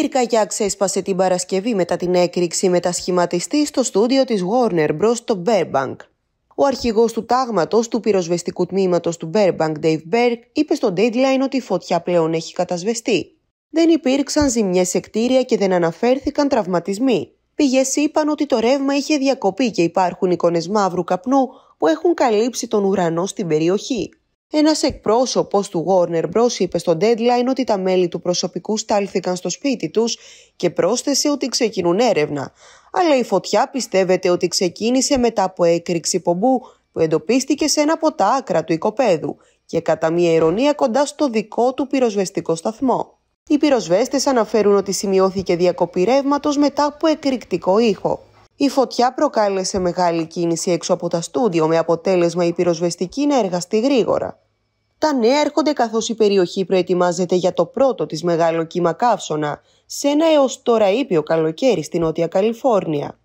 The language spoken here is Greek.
Πυρκαγιά ξέσπασε την Παρασκευή μετά την έκρηξη μετασχηματιστή στο στούντιο της Warner Bros. στο Burbank. Ο αρχηγός του τάγματος του πυροσβεστικού τμήματος του Burbank, Dave Berg, είπε στο Deadline ότι η φωτιά πλέον έχει κατασβεστεί. Δεν υπήρξαν ζημιές σε κτίρια και δεν αναφέρθηκαν τραυματισμοί. Πηγές είπαν ότι το ρεύμα είχε διακοπεί και υπάρχουν εικόνες μαύρου καπνού που έχουν καλύψει τον ουρανό στην περιοχή. Ένας εκπρόσωπος του Warner Bros. είπε στο deadline ότι τα μέλη του προσωπικού στάλθηκαν στο σπίτι τους και πρόσθεσε ότι ξεκινούν έρευνα. Αλλά η φωτιά πιστεύεται ότι ξεκίνησε μετά από έκρηξη πομπού που εντοπίστηκε σε ένα από τα άκρα του οικοπαίδου και κατά μία ειρωνία κοντά στο δικό του πυροσβεστικό σταθμό. Οι πυροσβέστες αναφέρουν ότι σημειώθηκε διακοπή ρεύματος μετά από εκρηκτικό ήχο. Η φωτιά προκάλεσε μεγάλη κίνηση έξω από τα στούντιο με αποτέλεσμα η πυροσβεστική να εργαστεί γρήγορα. Τα νέα έρχονται καθώς η περιοχή προετοιμάζεται για το πρώτο της μεγάλο κύμα καύσωνα σε ένα έως τώρα ήπιο καλοκαίρι στην Νότια Καλιφόρνια.